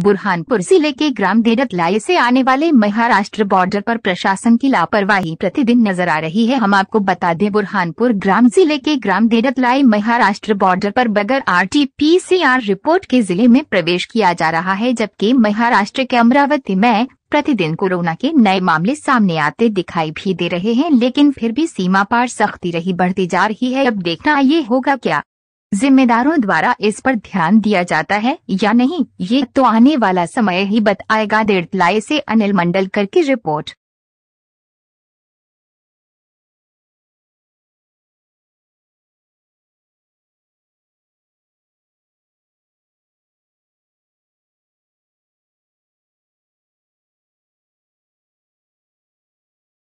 बुरहानपुर जिले के ग्राम डेडतलाये से आने वाले महाराष्ट्र बॉर्डर पर प्रशासन की लापरवाही प्रतिदिन नजर आ रही है हम आपको बता दें बुरहानपुर ग्राम जिले के ग्राम डेडतलाई महाराष्ट्र बॉर्डर पर बगैर आरटीपीसीआर रिपोर्ट के जिले में प्रवेश किया जा रहा है जबकि महाराष्ट्र के अमरावती में प्रतिदिन कोरोना के नए मामले सामने आते दिखाई भी दे रहे हैं लेकिन फिर भी सीमा पार सख्ती रही बढ़ती जा रही है अब देखना ये होगा क्या जिम्मेदारों द्वारा इस पर ध्यान दिया जाता है या नहीं ये तो आने वाला समय ही बताएगा देर लाए ऐसी अनिल मंडलकर की रिपोर्ट